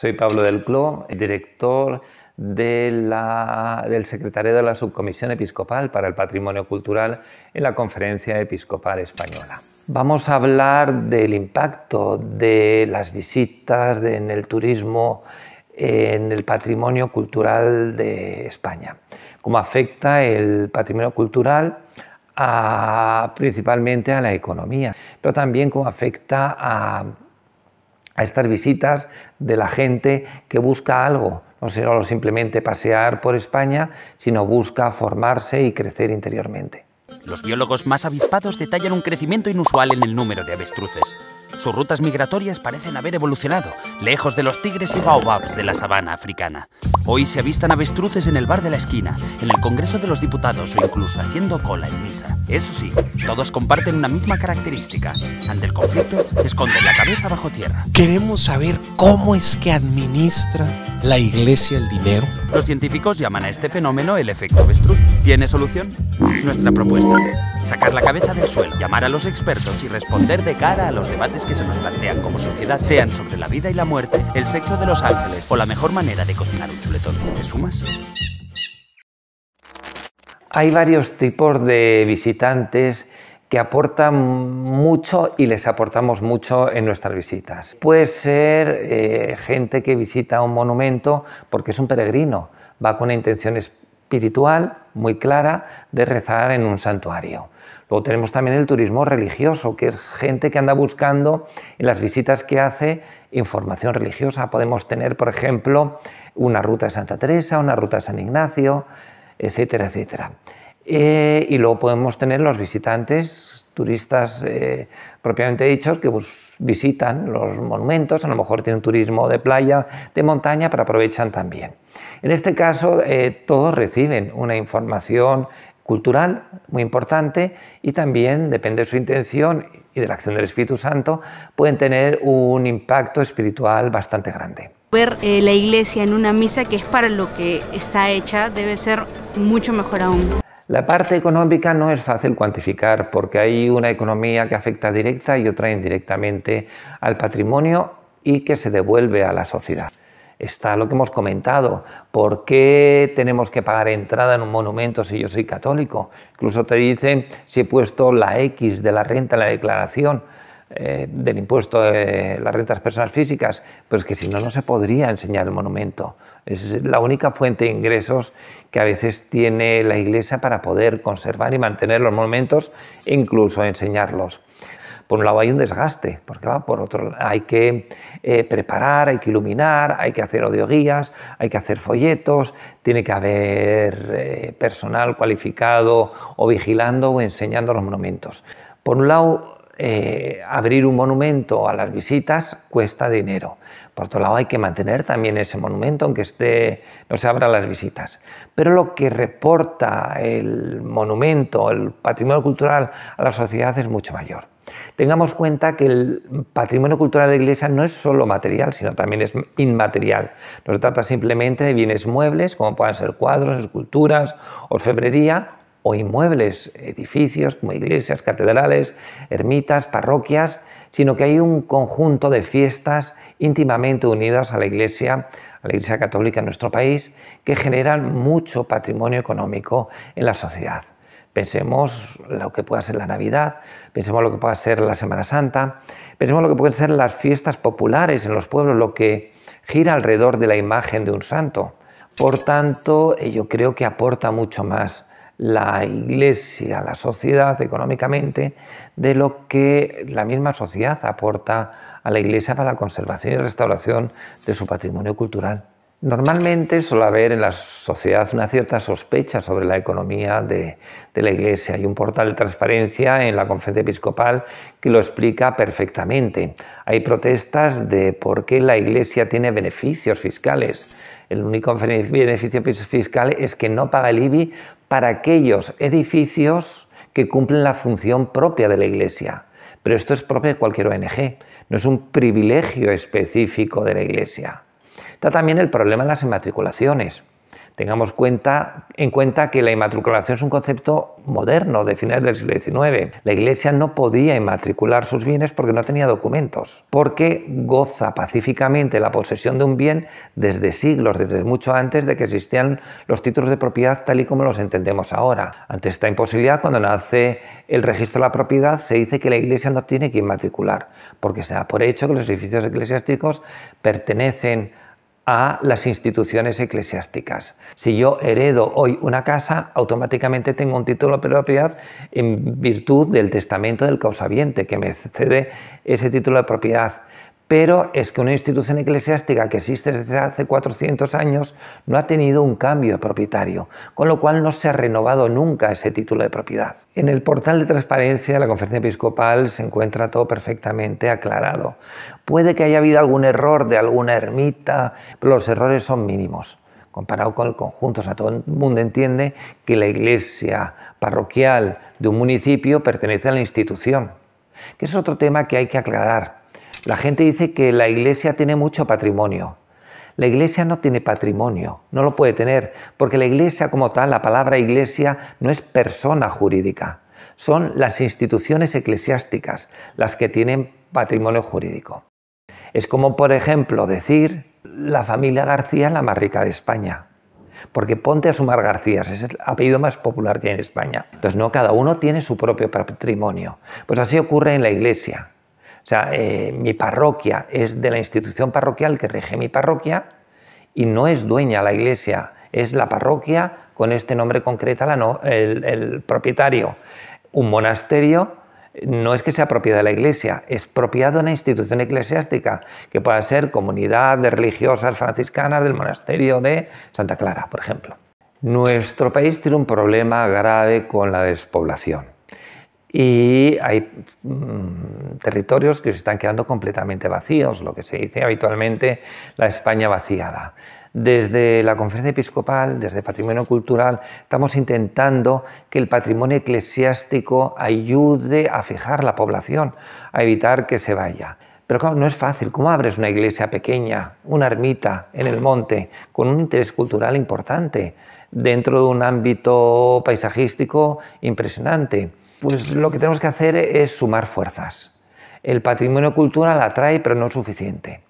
Soy Pablo del Cló, director del Secretario de la Subcomisión Episcopal para el Patrimonio Cultural en la Conferencia Episcopal Española. Vamos a hablar del impacto de las visitas en el turismo en el patrimonio cultural de España, cómo afecta el patrimonio cultural principalmente a la economía, pero también cómo afecta a a estas visitas de la gente que busca algo, no solo simplemente pasear por España, sino busca formarse y crecer interiormente. Los biólogos más avispados detallan un crecimiento inusual en el número de avestruces. Sus rutas migratorias parecen haber evolucionado, lejos de los tigres y baobabs de la sabana africana. Hoy se avistan avestruces en el bar de la esquina, en el Congreso de los Diputados o incluso haciendo cola en misa. Eso sí, todos comparten una misma característica. Ante el conflicto, esconden la cabeza bajo tierra. Queremos saber cómo es que administra la iglesia el dinero. Los científicos llaman a este fenómeno el efecto avestruz. ¿Tiene solución? Nuestra propuesta Sacar la cabeza del suelo, llamar a los expertos y responder de cara a los debates que se nos plantean como sociedad, sean sobre la vida y la muerte, el sexo de los ángeles o la mejor manera de cocinar un chuletón. ¿Te sumas? Hay varios tipos de visitantes que aportan mucho y les aportamos mucho en nuestras visitas. Puede ser eh, gente que visita un monumento porque es un peregrino, va con intenciones espiritual muy clara de rezar en un santuario. Luego tenemos también el turismo religioso, que es gente que anda buscando en las visitas que hace información religiosa. Podemos tener, por ejemplo, una ruta de Santa Teresa, una ruta de San Ignacio, etcétera, etcétera. Eh, y luego podemos tener los visitantes, turistas eh, propiamente dichos, que buscan visitan los monumentos, a lo mejor tienen turismo de playa, de montaña, pero aprovechan también. En este caso, eh, todos reciben una información cultural muy importante y también, depende de su intención y de la acción del Espíritu Santo, pueden tener un impacto espiritual bastante grande. Ver eh, la iglesia en una misa que es para lo que está hecha debe ser mucho mejor aún. La parte económica no es fácil cuantificar porque hay una economía que afecta directa y otra indirectamente al patrimonio y que se devuelve a la sociedad. Está lo que hemos comentado, ¿por qué tenemos que pagar entrada en un monumento si yo soy católico? Incluso te dicen si he puesto la X de la renta en la declaración. Eh, del impuesto de las rentas personas físicas, pero es que si no, no se podría enseñar el monumento. Es la única fuente de ingresos que a veces tiene la iglesia para poder conservar y mantener los monumentos e incluso enseñarlos. Por un lado hay un desgaste, porque por otro hay que eh, preparar, hay que iluminar, hay que hacer audioguías, hay que hacer folletos, tiene que haber eh, personal cualificado o vigilando o enseñando los monumentos. Por un lado, eh, abrir un monumento a las visitas cuesta dinero. Por otro lado, hay que mantener también ese monumento, aunque esté, no se abran las visitas. Pero lo que reporta el monumento, el patrimonio cultural a la sociedad es mucho mayor. Tengamos cuenta que el patrimonio cultural de la Iglesia no es solo material, sino también es inmaterial. No se trata simplemente de bienes muebles, como puedan ser cuadros, esculturas, orfebrería, o inmuebles, edificios como iglesias, catedrales, ermitas, parroquias, sino que hay un conjunto de fiestas íntimamente unidas a la Iglesia, a la Iglesia Católica en nuestro país, que generan mucho patrimonio económico en la sociedad. Pensemos lo que pueda ser la Navidad, pensemos lo que pueda ser la Semana Santa, pensemos lo que pueden ser las fiestas populares en los pueblos, lo que gira alrededor de la imagen de un santo. Por tanto, yo creo que aporta mucho más la iglesia, la sociedad económicamente, de lo que la misma sociedad aporta a la iglesia para la conservación y restauración de su patrimonio cultural. Normalmente suele haber en la sociedad una cierta sospecha sobre la economía de, la Iglesia. Hay un portal de transparencia en la conferencia episcopal que lo explica perfectamente. Hay protestas de por qué la Iglesia tiene beneficios fiscales. El único beneficio fiscal es que no paga el IBI para aquellos edificios que cumplen la función propia de la Iglesia. Pero esto es propio de cualquier ONG, no es un privilegio específico de la Iglesia. Está también el problema de las inmatriculaciones. Tengamos en cuenta que la inmatriculación es un concepto moderno de finales del siglo XIX. La Iglesia no podía inmatricular sus bienes porque no tenía documentos, porque goza pacíficamente la posesión de un bien desde siglos, desde mucho antes de que existían los títulos de propiedad tal y como los entendemos ahora. Ante esta imposibilidad, cuando nace el registro de la propiedad, se dice que la Iglesia no tiene que inmatricular, porque se da por hecho que los edificios eclesiásticos pertenecen a a las instituciones eclesiásticas. Si yo heredo hoy una casa, automáticamente tengo un título de propiedad en virtud del testamento del causaviente que me cede ese título de propiedad pero es que una institución eclesiástica que existe desde hace 400 años no ha tenido un cambio de propietario, con lo cual no se ha renovado nunca ese título de propiedad. En el portal de transparencia de la conferencia episcopal se encuentra todo perfectamente aclarado. Puede que haya habido algún error de alguna ermita, pero los errores son mínimos comparado con el conjunto. O sea, todo el mundo entiende que la iglesia parroquial de un municipio pertenece a la institución, que es otro tema que hay que aclarar la gente dice que la iglesia tiene mucho patrimonio. La iglesia no tiene patrimonio, no lo puede tener, porque la iglesia como tal, la palabra iglesia no es persona jurídica, son las instituciones eclesiásticas las que tienen patrimonio jurídico. Es como, por ejemplo, decir la familia García es la más rica de España, porque ponte a sumar García, es el apellido más popular que hay en España. Entonces, no, cada uno tiene su propio patrimonio. Pues así ocurre en la iglesia. O sea, eh, mi parroquia es de la institución parroquial que rige mi parroquia y no es dueña la iglesia, es la parroquia con este nombre concreto, no, el, el propietario. Un monasterio no es que sea propiedad de la iglesia, es propiedad de una institución eclesiástica, que pueda ser comunidad de religiosas franciscanas del monasterio de Santa Clara, por ejemplo. Nuestro país tiene un problema grave con la despoblación y hay mm, territorios que se están quedando completamente vacíos, lo que se dice habitualmente la España vaciada. Desde la Conferencia Episcopal, desde Patrimonio Cultural, estamos intentando que el patrimonio eclesiástico ayude a fijar la población, a evitar que se vaya. Pero claro, no es fácil. ¿Cómo abres una iglesia pequeña, una ermita en el monte, con un interés cultural importante, dentro de un ámbito paisajístico impresionante? Pues lo que tenemos que hacer es sumar fuerzas. El patrimonio cultural atrae, pero no es suficiente.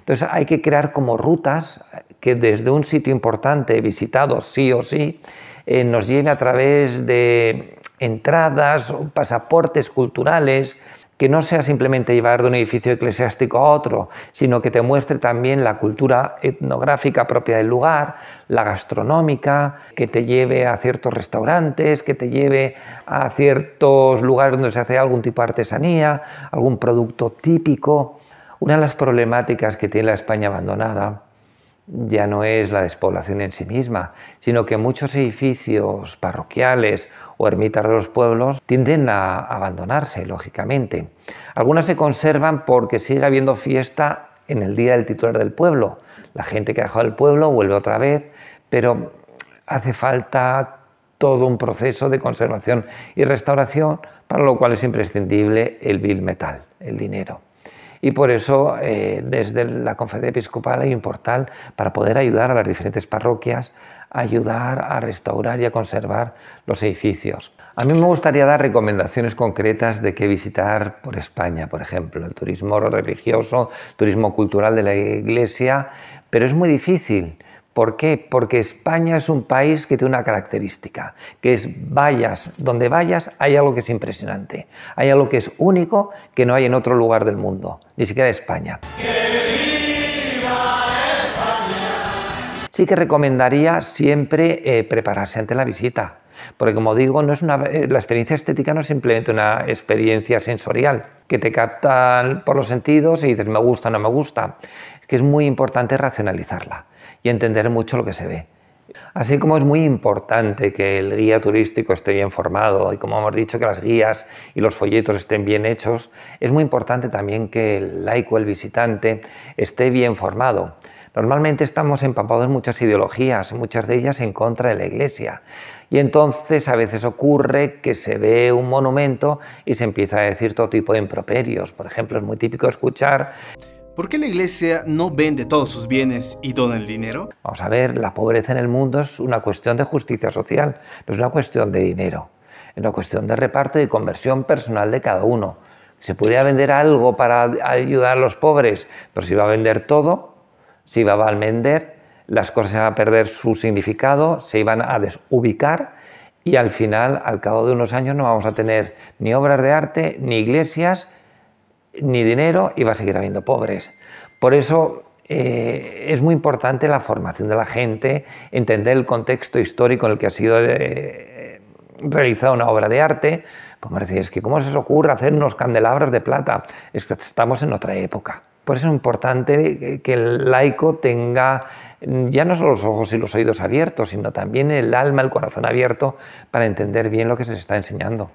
Entonces hay que crear como rutas que desde un sitio importante visitado sí o sí eh, nos lleven a través de entradas o pasaportes culturales que no sea simplemente llevar de un edificio eclesiástico a otro, sino que te muestre también la cultura etnográfica propia del lugar, la gastronómica, que te lleve a ciertos restaurantes, que te lleve a ciertos lugares donde se hace algún tipo de artesanía, algún producto típico. Una de las problemáticas que tiene la España abandonada ya no es la despoblación en sí misma, sino que muchos edificios parroquiales o ermitas de los pueblos tienden a abandonarse, lógicamente. Algunas se conservan porque sigue habiendo fiesta en el día del titular del pueblo. La gente que ha dejado el pueblo vuelve otra vez, pero hace falta todo un proceso de conservación y restauración, para lo cual es imprescindible el bill metal, el dinero y por eso eh, desde la Conferencia Episcopal hay un portal para poder ayudar a las diferentes parroquias a ayudar a restaurar y a conservar los edificios. A mí me gustaría dar recomendaciones concretas de qué visitar por España, por ejemplo, el turismo religioso, turismo cultural de la iglesia, pero es muy difícil ¿Por qué? Porque España es un país que tiene una característica, que es vayas, donde vayas hay algo que es impresionante, hay algo que es único que no hay en otro lugar del mundo, ni siquiera España. sí que recomendaría siempre eh, prepararse ante la visita. Porque como digo, no es eh, la experiencia estética no es simplemente una experiencia sensorial, que te captan por los sentidos y dices me gusta, o no me gusta. Es que es muy importante racionalizarla y entender mucho lo que se ve. Así como es muy importante que el guía turístico esté bien formado y como hemos dicho que las guías y los folletos estén bien hechos, es muy importante también que el laico, el visitante, esté bien formado. Normalmente estamos empapados en muchas ideologías, muchas de ellas en contra de la Iglesia. Y entonces a veces ocurre que se ve un monumento y se empieza a decir todo tipo de improperios. Por ejemplo, es muy típico escuchar... ¿Por qué la iglesia no vende todos sus bienes y dona el dinero? Vamos a ver, la pobreza en el mundo es una cuestión de justicia social, no es una cuestión de dinero, es una cuestión de reparto y conversión personal de cada uno. Se podría vender algo para ayudar a los pobres, pero si va a vender todo, si va a vender, las cosas iban a perder su significado, se iban a desubicar y al final, al cabo de unos años, no vamos a tener ni obras de arte, ni iglesias, ni dinero y va a seguir habiendo pobres. Por eso eh, es muy importante la formación de la gente, entender el contexto histórico en el que ha sido eh, realizada una obra de arte. Pues decir, es que ¿cómo se os ocurre hacer unos candelabros de plata? Es que estamos en otra época. Por eso es importante que el laico tenga ya no solo los ojos y los oídos abiertos, sino también el alma, el corazón abierto para entender bien lo que se está enseñando.